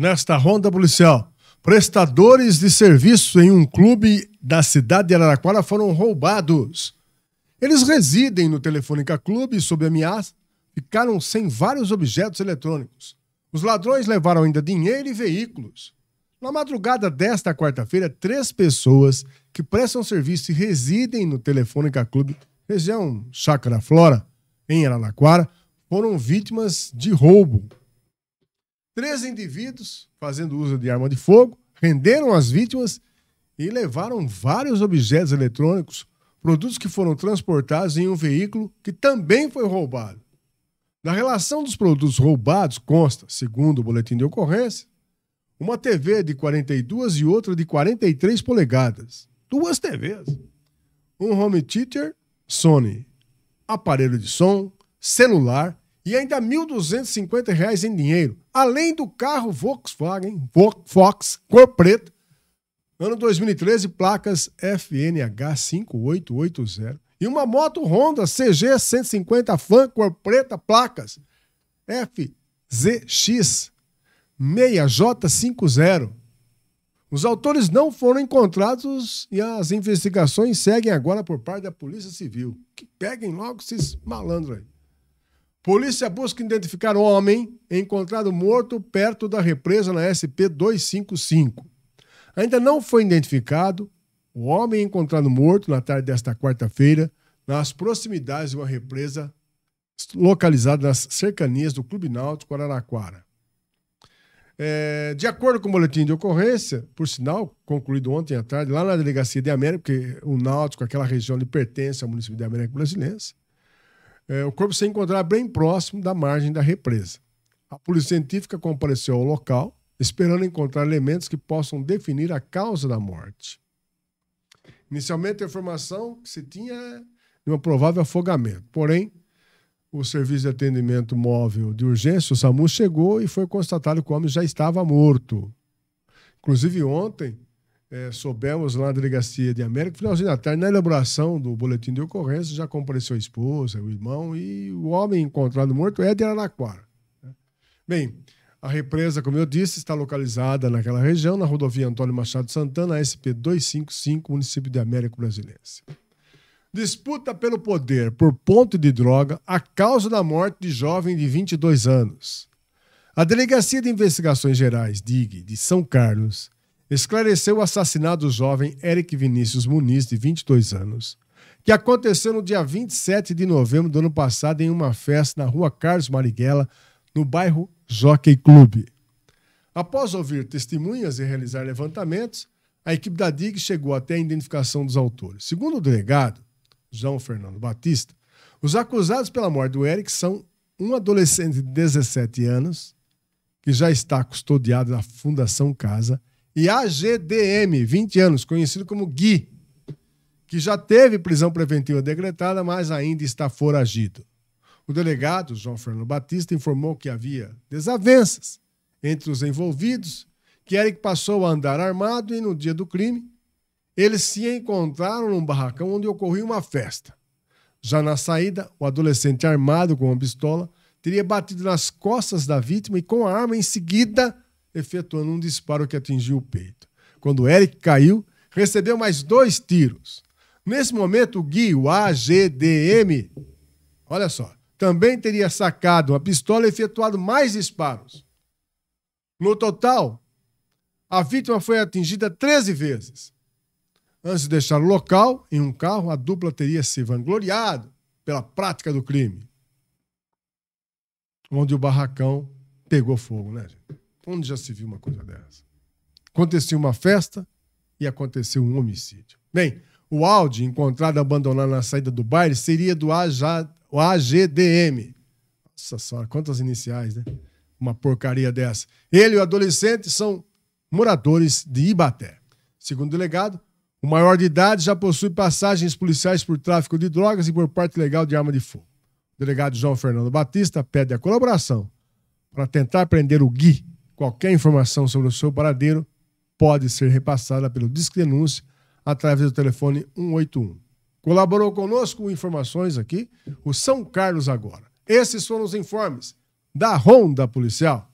nesta ronda policial. Prestadores de serviço em um clube da cidade de Araraquara foram roubados. Eles residem no Telefônica Clube sob ameaça, ficaram sem vários objetos eletrônicos. Os ladrões levaram ainda dinheiro e veículos. Na madrugada desta quarta-feira, três pessoas que prestam serviço e residem no Telefônica Clube, região Chácara Flora, em Araraquara, foram vítimas de roubo. Três indivíduos, fazendo uso de arma de fogo, renderam as vítimas e levaram vários objetos eletrônicos, produtos que foram transportados em um veículo que também foi roubado. Na relação dos produtos roubados consta, segundo o boletim de ocorrência, uma TV de 42 e outra de 43 polegadas. Duas TVs. Um home theater Sony, aparelho de som, celular, e ainda R$ 1.250 em dinheiro, além do carro Volkswagen Fox cor preta, ano 2013, placas FNH 5880 e uma moto Honda CG 150 Fan cor preta, placas FZX 6J50. Os autores não foram encontrados e as investigações seguem agora por parte da Polícia Civil. Que peguem logo esses malandros aí. Polícia busca identificar homem encontrado morto perto da represa na SP 255. Ainda não foi identificado o homem encontrado morto na tarde desta quarta-feira nas proximidades de uma represa localizada nas cercanias do Clube Náutico Araraquara. É, de acordo com o boletim de ocorrência, por sinal, concluído ontem à tarde, lá na Delegacia de América, porque o Náutico, aquela região, lhe pertence ao município de América Brasilense, é, o corpo se encontrava bem próximo da margem da represa. A polícia científica compareceu ao local, esperando encontrar elementos que possam definir a causa da morte. Inicialmente, a informação que se tinha é de um provável afogamento, porém, o serviço de atendimento móvel de urgência, o SAMU, chegou e foi constatado que o homem já estava morto. Inclusive, ontem, é, soubemos lá na delegacia de América, finalzinho da tarde, na elaboração do boletim de ocorrência, já compareceu a esposa, o irmão e o homem encontrado morto é de Araraquara. Né? Bem, a represa, como eu disse, está localizada naquela região, na rodovia Antônio Machado Santana, SP 255, município de América Brasilense. Disputa pelo poder por ponto de droga a causa da morte de jovem de 22 anos. A Delegacia de Investigações Gerais, DIG, de São Carlos, esclareceu o assassinato do jovem Eric Vinícius Muniz, de 22 anos, que aconteceu no dia 27 de novembro do ano passado em uma festa na rua Carlos Marighella, no bairro Jockey Clube. Após ouvir testemunhas e realizar levantamentos, a equipe da DIG chegou até a identificação dos autores. Segundo o delegado, João Fernando Batista, os acusados pela morte do Eric são um adolescente de 17 anos, que já está custodiado na Fundação Casa, e a GDM, 20 anos, conhecido como Gui, que já teve prisão preventiva decretada, mas ainda está foragido. O delegado João Fernando Batista informou que havia desavenças entre os envolvidos, que Eric passou a andar armado e no dia do crime eles se encontraram num barracão onde ocorria uma festa. Já na saída, o adolescente armado com uma pistola teria batido nas costas da vítima e com a arma em seguida efetuando um disparo que atingiu o peito. Quando Eric caiu, recebeu mais dois tiros. Nesse momento, o Gui, o AGDM, olha só, também teria sacado uma pistola e efetuado mais disparos. No total, a vítima foi atingida 13 vezes. Antes de deixar o local, em um carro, a dupla teria se vangloriado pela prática do crime. Onde o barracão pegou fogo, né, gente? Onde já se viu uma coisa dessa? Aconteceu uma festa e aconteceu um homicídio. Bem, o Audi, encontrado abandonado na saída do baile, seria do AGDM. Nossa senhora, quantas iniciais, né? Uma porcaria dessa. Ele e o adolescente são moradores de Ibaté. Segundo o delegado, o maior de idade já possui passagens policiais por tráfico de drogas e por parte legal de arma de fogo. O delegado João Fernando Batista pede a colaboração para tentar prender o Gui, Qualquer informação sobre o seu paradeiro pode ser repassada pelo Disque Denúncia através do telefone 181. Colaborou conosco com informações aqui o São Carlos Agora. Esses foram os informes da Ronda Policial.